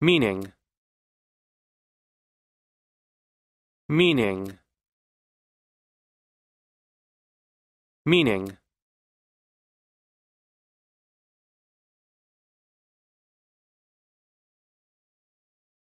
meaning meaning meaning